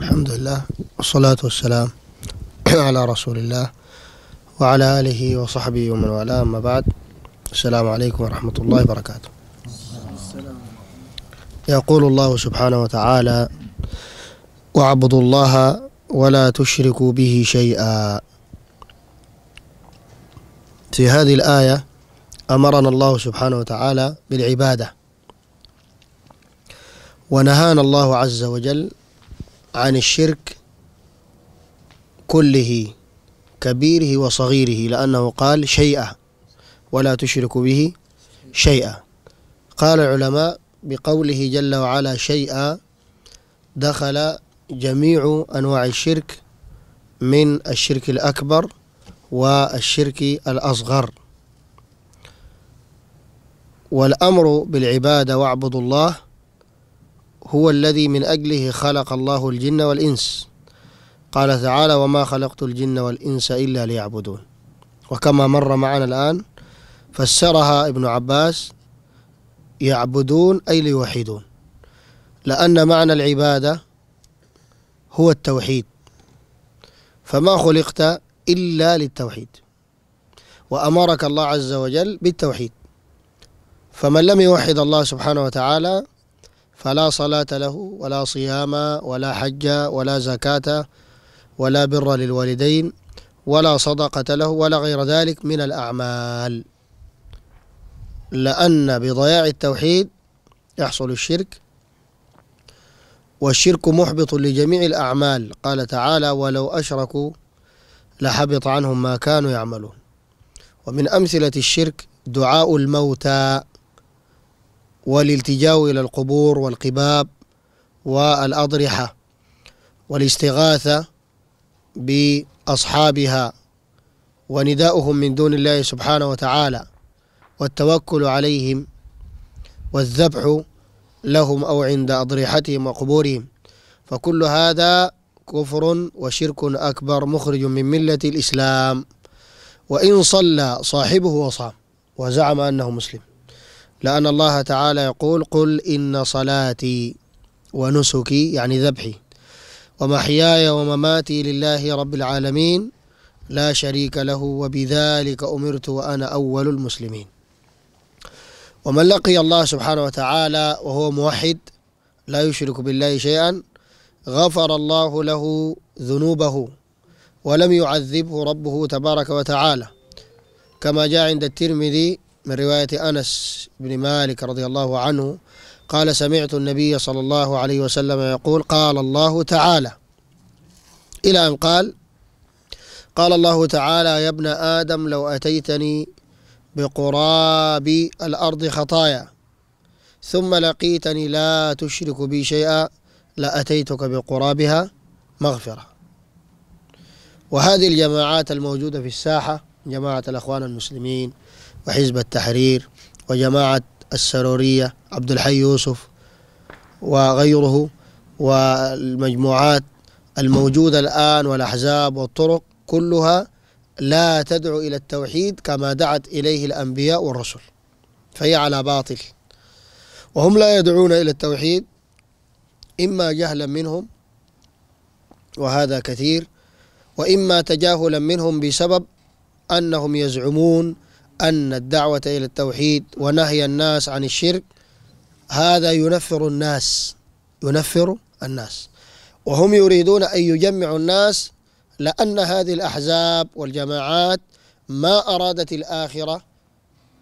الحمد لله والصلاة والسلام على رسول الله وعلى آله وصحبه ومن والاه أما بعد السلام عليكم ورحمة الله وبركاته يقول الله سبحانه وتعالى واعبدوا الله ولا تشركوا به شيئا في هذه الآية أمرنا الله سبحانه وتعالى بالعبادة ونهانا الله عز وجل عن الشرك كله كبيره وصغيره لأنه قال شيئا ولا تشرك به شيئا قال العلماء بقوله جل وعلا شيئا دخل جميع أنواع الشرك من الشرك الأكبر والشرك الأصغر والأمر بالعبادة واعبدوا الله هو الذي من أجله خلق الله الجن والإنس قال تعالى وما خلقت الجن والإنس إلا ليعبدون وكما مر معنا الآن فسرها ابن عباس يعبدون أي ليوحدون لأن معنى العبادة هو التوحيد فما خلقت إلا للتوحيد وأمرك الله عز وجل بالتوحيد فمن لم يوحد الله سبحانه وتعالى فلا صلاة له ولا صيام ولا حج ولا زكاة ولا بر للوالدين ولا صدقة له ولا غير ذلك من الأعمال لأن بضياع التوحيد يحصل الشرك والشرك محبط لجميع الأعمال قال تعالى ولو أشركوا لحبط عنهم ما كانوا يعملون ومن أمثلة الشرك دعاء الموتى والالتجاء إلى القبور والقباب والأضرحة والاستغاثة بأصحابها ونداؤهم من دون الله سبحانه وتعالى والتوكل عليهم والذبح لهم أو عند أضرحتهم وقبورهم فكل هذا كفر وشرك أكبر مخرج من ملة الإسلام وإن صلى صاحبه وصام وزعم أنه مسلم لأن الله تعالى يقول قل إن صلاتي ونسكي يعني ذبحي ومحياي ومماتي لله رب العالمين لا شريك له وبذلك أمرت وأنا أول المسلمين ومن لقي الله سبحانه وتعالى وهو موحد لا يشرك بالله شيئا غفر الله له ذنوبه ولم يعذبه ربه تبارك وتعالى كما جاء عند الترمذي من رواية أنس بن مالك رضي الله عنه قال سمعت النبي صلى الله عليه وسلم يقول قال الله تعالى إلى أن قال قال الله تعالى يا ابن آدم لو أتيتني بقراب الأرض خطايا ثم لقيتني لا تشرك بي شيئا لأتيتك بقرابها مغفرة وهذه الجماعات الموجودة في الساحة جماعة الأخوان المسلمين وحزب التحرير وجماعة السرورية عبد الحي يوسف وغيره والمجموعات الموجودة الآن والأحزاب والطرق كلها لا تدعو إلى التوحيد كما دعت إليه الأنبياء والرسل فهي على باطل وهم لا يدعون إلى التوحيد إما جهلا منهم وهذا كثير وإما تجاهلا منهم بسبب أنهم يزعمون أن الدعوة إلى التوحيد ونهي الناس عن الشرك هذا ينفر الناس ينفر الناس وهم يريدون أن يجمعوا الناس لأن هذه الأحزاب والجماعات ما أرادت الآخرة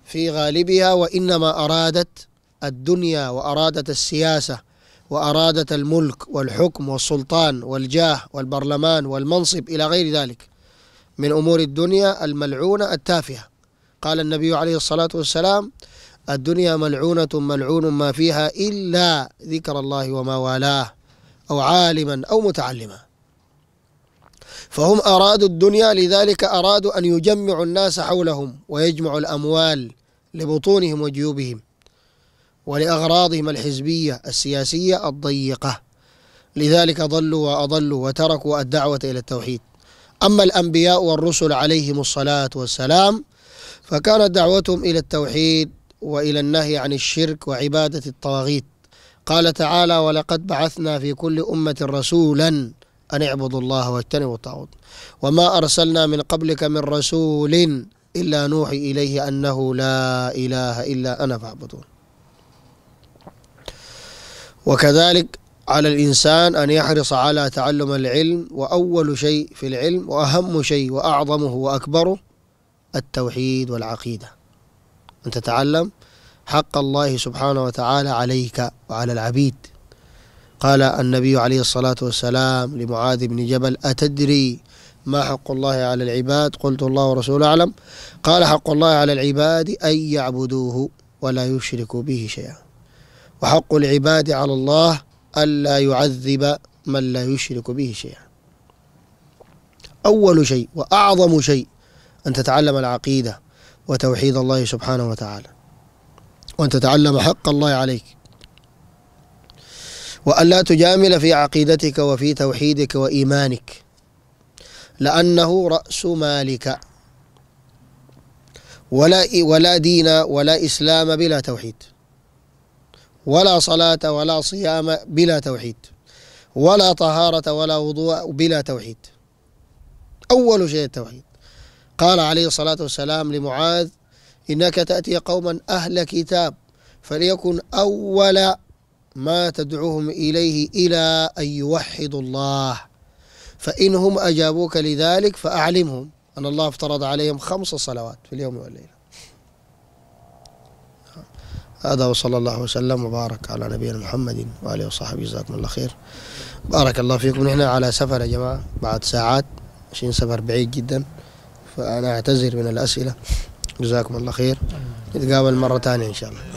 في غالبها وإنما أرادت الدنيا وأرادت السياسة وأرادت الملك والحكم والسلطان والجاه والبرلمان والمنصب إلى غير ذلك من أمور الدنيا الملعونة التافهة قال النبي عليه الصلاة والسلام الدنيا ملعونة ملعون ما فيها إلا ذكر الله وما والاه أو عالما أو متعلما فهم أرادوا الدنيا لذلك أرادوا أن يجمعوا الناس حولهم ويجمعوا الأموال لبطونهم وجيوبهم ولأغراضهم الحزبية السياسية الضيقة لذلك ضلوا وأضلوا وتركوا الدعوة إلى التوحيد أما الأنبياء والرسل عليهم الصلاة والسلام فكانت دعوتهم إلى التوحيد وإلى النهي عن الشرك وعبادة الطواغيت قال تعالى ولقد بعثنا في كل أمة رسولا أن اعبدوا الله واجتنبوا الطاغوت وما أرسلنا من قبلك من رسول إلا نوحي إليه أنه لا إله إلا أنا فاعبدون وكذلك على الإنسان أن يحرص على تعلم العلم وأول شيء في العلم وأهم شيء وأعظمه وأكبره التوحيد والعقيدة أن تتعلم حق الله سبحانه وتعالى عليك وعلى العبيد قال النبي عليه الصلاة والسلام لمعاذ بن جبل أتدري ما حق الله على العباد قلت الله ورسوله أعلم قال حق الله على العباد أن يعبدوه ولا يشركوا به شيئا وحق العباد على الله ألا يعذب من لا يشرك به شيئا أول شيء وأعظم شيء أن تتعلم العقيدة وتوحيد الله سبحانه وتعالى وأن تتعلم حق الله عليك وأن لا تجامل في عقيدتك وفي توحيدك وإيمانك لأنه رأس مالك ولا ولا دين ولا إسلام بلا توحيد ولا صلاة ولا صيام بلا توحيد ولا طهارة ولا وضوء بلا توحيد أول شيء التوحيد قال عليه الصلاة والسلام لمعاذ إنك تأتي قوما أهل كتاب فليكن أول ما تدعوهم إليه إلى أن يوحدوا الله فإنهم أجابوك لذلك فأعلمهم أن الله افترض عليهم خمس صلوات في اليوم والليلة هذا وصلى الله وسلم وبارك على نبينا محمد وآله وصحبه جزاكم الله خير بارك الله فيكم نحن على سفر يا جماعة بعد ساعات عشان سفر بعيد جدا فأنا أعتذر من الأسئلة جزاكم الله خير نتقابل مرة ثانية إن شاء الله